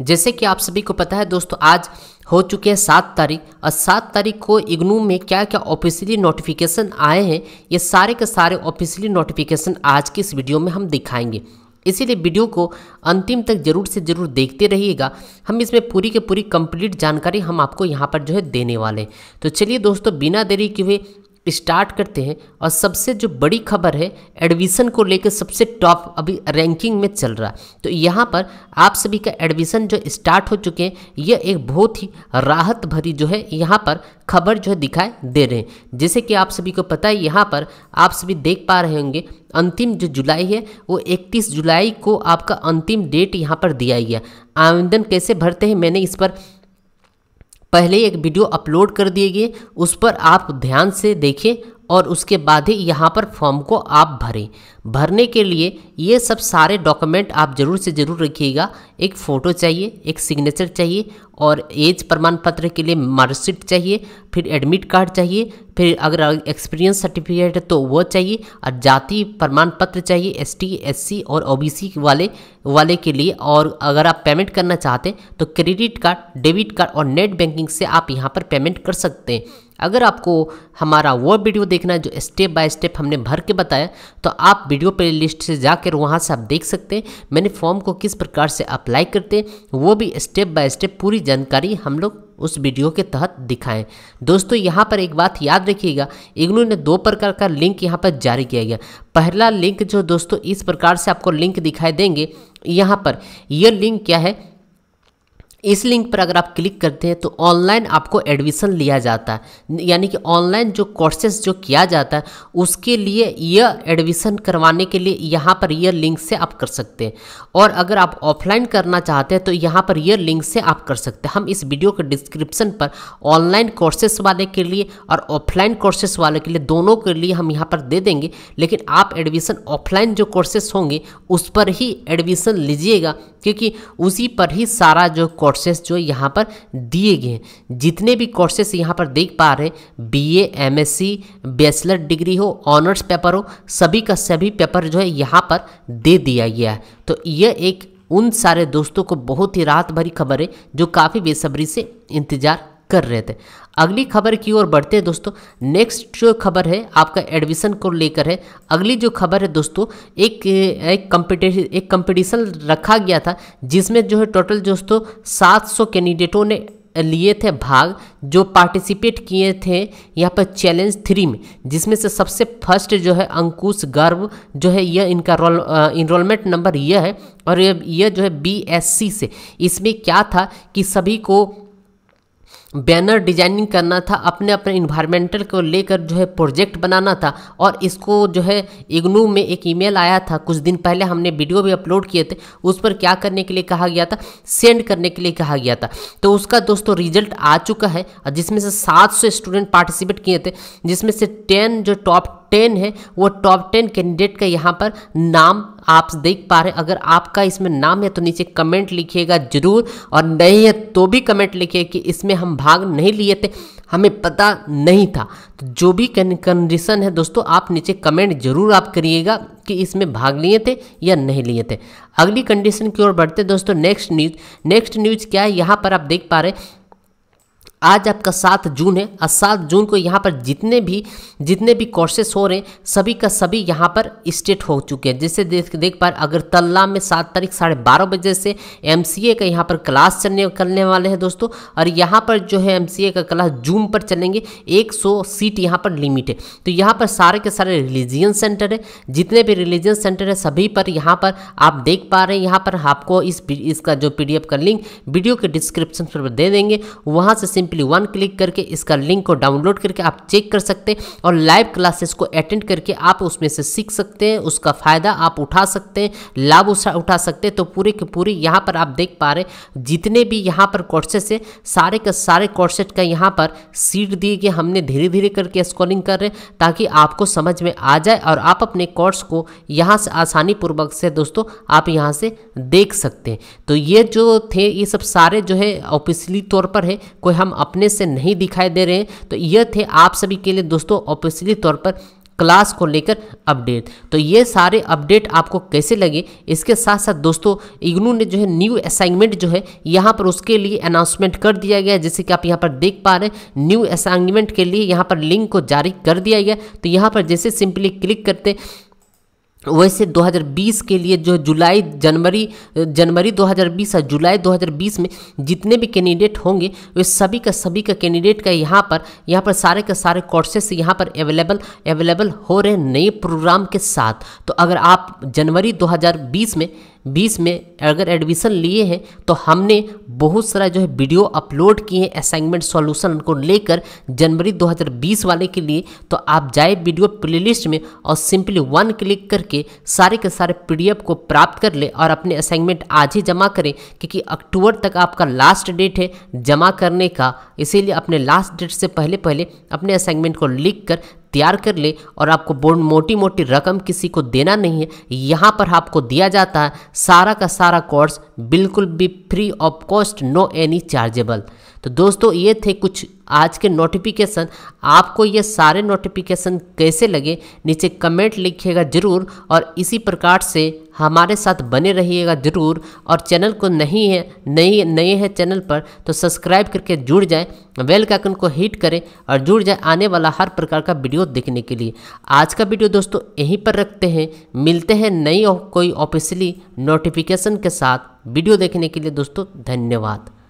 जैसे कि आप सभी को पता है दोस्तों आज हो चुके हैं सात तारीख और सात तारीख को इग्नू में क्या क्या ऑफिशियली नोटिफिकेशन आए हैं ये सारे के सारे ऑफिशियली नोटिफिकेशन आज की इस वीडियो में हम दिखाएंगे इसीलिए वीडियो को अंतिम तक जरूर से ज़रूर देखते रहिएगा हम इसमें पूरी के पूरी कंप्लीट जानकारी हम आपको यहाँ पर जो है देने वाले हैं तो चलिए दोस्तों बिना देरी के हुए स्टार्ट करते हैं और सबसे जो बड़ी खबर है एडमिशन को लेकर सबसे टॉप अभी रैंकिंग में चल रहा है तो यहाँ पर आप सभी का एडमिशन जो स्टार्ट हो चुके हैं यह एक बहुत ही राहत भरी जो है यहाँ पर खबर जो है दिखाई दे रहे हैं जैसे कि आप सभी को पता है यहाँ पर आप सभी देख पा रहे होंगे अंतिम जो जुलाई है वो 31 जुलाई को आपका अंतिम डेट यहाँ पर दिया गया आवेदन कैसे भरते हैं मैंने इस पर पहले एक वीडियो अपलोड कर दिए गए उस पर आप ध्यान से देखें और उसके बाद ही यहाँ पर फॉर्म को आप भरें भरने के लिए ये सब सारे डॉक्यूमेंट आप ज़रूर से ज़रूर रखिएगा एक फ़ोटो चाहिए एक सिग्नेचर चाहिए और एज प्रमाण पत्र के लिए मार्कशीट चाहिए फिर एडमिट कार्ड चाहिए फिर अगर एक्सपीरियंस सर्टिफिकेट तो वो चाहिए और जाति प्रमाण पत्र चाहिए एसटी एससी और ओबीसी वाले वाले के लिए और अगर आप पेमेंट करना चाहते तो क्रेडिट कार्ड डेबिट कार्ड और नेट बैंकिंग से आप यहाँ पर पेमेंट कर सकते हैं अगर आपको हमारा वो वीडियो देखना है जो स्टेप बाय स्टेप हमने भर के बताया तो आप वीडियो प्ले लिस्ट से जाकर वहाँ से आप देख सकते हैं मैंने फॉर्म को किस प्रकार से अप्लाई करते हैं वो भी स्टेप बाय स्टेप पूरी जानकारी हम लोग उस वीडियो के तहत दिखाएं दोस्तों यहाँ पर एक बात याद रखिएगा इग्नू ने दो प्रकार का लिंक यहाँ पर जारी किया गया पहला लिंक जो दोस्तों इस प्रकार से आपको लिंक दिखाई देंगे यहाँ पर यह लिंक क्या है इस लिंक पर अगर आप क्लिक करते हैं तो ऑनलाइन आपको एडमिशन लिया जाता है यानी कि ऑनलाइन जो कोर्सेज जो किया जाता है उसके लिए यह एडमिशन करवाने के लिए यहाँ पर यह लिंक से आप कर सकते हैं और अगर आप ऑफलाइन करना चाहते हैं तो यहाँ पर यह लिंक से आप कर सकते हैं हम इस वीडियो के डिस्क्रिप्शन पर ऑनलाइन कोर्सेस वाले के लिए और ऑफलाइन कोर्सेस वाले के लिए दोनों के लिए हम यहाँ पर दे देंगे लेकिन आप एडमिशन ऑफलाइन जो कोर्सेस होंगे उस पर ही एडमिशन लीजिएगा क्योंकि उसी पर ही सारा जो कोर्सेस जो यहाँ पर दिए गए हैं जितने भी कोर्सेस यहाँ पर देख पा रहे B A M S C bachelor degree हो ऑनर्स पेपर हो सभी का सभी पेपर जो है यहाँ पर दे दिया गया है तो यह एक उन सारे दोस्तों को बहुत ही राहत भरी खबर है जो काफ़ी बेसब्री से इंतज़ार कर रहे थे अगली खबर की ओर बढ़ते हैं दोस्तों नेक्स्ट जो खबर है आपका एडमिशन को लेकर है अगली जो खबर है दोस्तों एक एक कंपटीशन एक कंपटीशन रखा गया था जिसमें जो है टोटल दोस्तों 700 कैंडिडेटों ने लिए थे भाग जो पार्टिसिपेट किए थे यहाँ पर चैलेंज थ्री में जिसमें से सबसे फर्स्ट जो है अंकुश गर्व जो है यह इनका रोल इनरोलमेंट नंबर यह है और यह यह जो है बीएससी से इसमें क्या था कि सभी को बैनर डिजाइनिंग करना था अपने अपने इन्वायरमेंटल को लेकर जो है प्रोजेक्ट बनाना था और इसको जो है इग्नू में एक ईमेल आया था कुछ दिन पहले हमने वीडियो भी अपलोड किए थे उस पर क्या करने के लिए कहा गया था सेंड करने के लिए कहा गया था तो उसका दोस्तों रिजल्ट आ चुका है जिसमें से सात स्टूडेंट पार्टिसिपेट किए थे जिसमें से टेन जो टॉप टेन है वो टॉप टेन कैंडिडेट का यहाँ पर नाम आप देख पा रहे हैं अगर आपका इसमें नाम है तो नीचे कमेंट लिखिएगा जरूर और नहीं है तो भी कमेंट लिखिए कि इसमें हम भाग नहीं लिए थे हमें पता नहीं था तो जो भी कंडीशन है दोस्तों आप नीचे कमेंट जरूर आप करिएगा कि इसमें भाग लिए थे या नहीं लिए थे अगली कंडीशन की ओर बढ़ते दोस्तों नेक्स्ट न्यूज नेक्स्ट न्यूज क्या है यहाँ पर आप देख पा रहे हैं आज आपका सात जून है और सात जून को यहाँ पर जितने भी जितने भी कोर्सेस हो रहे हैं सभी का सभी यहाँ पर स्टेट हो चुके हैं जैसे देख देख पा अगर तल्ला में सात तारीख साढ़े बारह बजे से एम का यहाँ पर क्लास चलने करने वाले हैं दोस्तों और यहाँ पर जो है एम का क्लास जूम पर चलेंगे एक सीट यहाँ पर लिमिट है तो यहाँ पर सारे के सारे रिलीजियन सेंटर है जितने भी रिलीजियन सेंटर है सभी पर यहाँ पर आप देख पा रहे हैं यहाँ पर आपको इस इसका जो पी का लिंक वीडियो के डिस्क्रिप्शन पर दे देंगे वहाँ से सिंपल सिंपली वन क्लिक करके इसका लिंक को डाउनलोड करके आप चेक कर सकते हैं और लाइव क्लासेस को अटेंड करके आप उसमें से सीख सकते हैं उसका फ़ायदा आप उठा सकते हैं लाभ उठा सकते हैं तो पूरे के पूरे यहाँ पर आप देख पा रहे जितने भी यहाँ पर कोर्सेस है सारे के सारे कोर्सेट का यहाँ पर सीट दिए गई हमने धीरे धीरे करके स्कॉलिंग कर रहे हैं ताकि आपको समझ में आ जाए और आप अपने कोर्स को यहाँ से आसानी पूर्वक से दोस्तों आप यहाँ से देख सकते हैं तो ये जो थे ये सब सारे जो है ऑफिसली तौर पर है कोई हम अपने से नहीं दिखाई दे रहे हैं तो ये थे आप सभी के लिए दोस्तों ऑफिशियली तौर पर क्लास को लेकर अपडेट तो ये सारे अपडेट आपको कैसे लगे इसके साथ साथ दोस्तों इग्नू ने जो है न्यू असाइनमेंट जो है यहाँ पर उसके लिए अनाउंसमेंट कर दिया गया जैसे कि आप यहाँ पर देख पा रहे हैं न्यू असाइनमेंट के लिए यहाँ पर लिंक को जारी कर दिया गया तो यहाँ पर जैसे सिंपली क्लिक करते वैसे 2020 के लिए जो जुलाई जनवरी जनवरी 2020 और जुलाई 2020 में जितने भी कैंडिडेट होंगे वे सभी का सभी का कैंडिडेट का यहाँ पर यहाँ पर सारे के सारे कोर्सेस यहाँ पर अवेलेबल अवेलेबल हो रहे नए प्रोग्राम के साथ तो अगर आप जनवरी 2020 में बीस में अगर एडमिशन लिए हैं तो हमने बहुत सारा जो है वीडियो अपलोड किए हैं असाइनमेंट सॉल्यूशन को लेकर जनवरी 2020 वाले के लिए तो आप जाए वीडियो प्लेलिस्ट में और सिंपली वन क्लिक करके सारे के सारे पीडीएफ को प्राप्त कर ले और अपने असाइनमेंट आज ही जमा करें क्योंकि अक्टूबर तक आपका लास्ट डेट है जमा करने का इसीलिए अपने लास्ट डेट से पहले पहले अपने असाइनमेंट को लिख कर तैयार कर ले और आपको मोटी मोटी रकम किसी को देना नहीं है यहाँ पर आपको दिया जाता है सारा का सारा कोर्स बिल्कुल भी free of cost no any chargeable तो दोस्तों ये थे कुछ आज के नोटिफिकेशन आपको ये सारे नोटिफिकेशन कैसे लगे नीचे कमेंट लिखिएगा ज़रूर और इसी प्रकार से हमारे साथ बने रहिएगा ज़रूर और चैनल को नहीं है नई नए हैं चैनल पर तो सब्सक्राइब करके जुड़ जाएँ वेल का आइकन को हिट करें और जुड़ जाए आने वाला हर प्रकार का वीडियो देखने के लिए आज का वीडियो दोस्तों यहीं पर रखते हैं मिलते हैं नई कोई ऑफिशियली नोटिफिकेशन के साथ वीडियो देखने के लिए दोस्तों धन्यवाद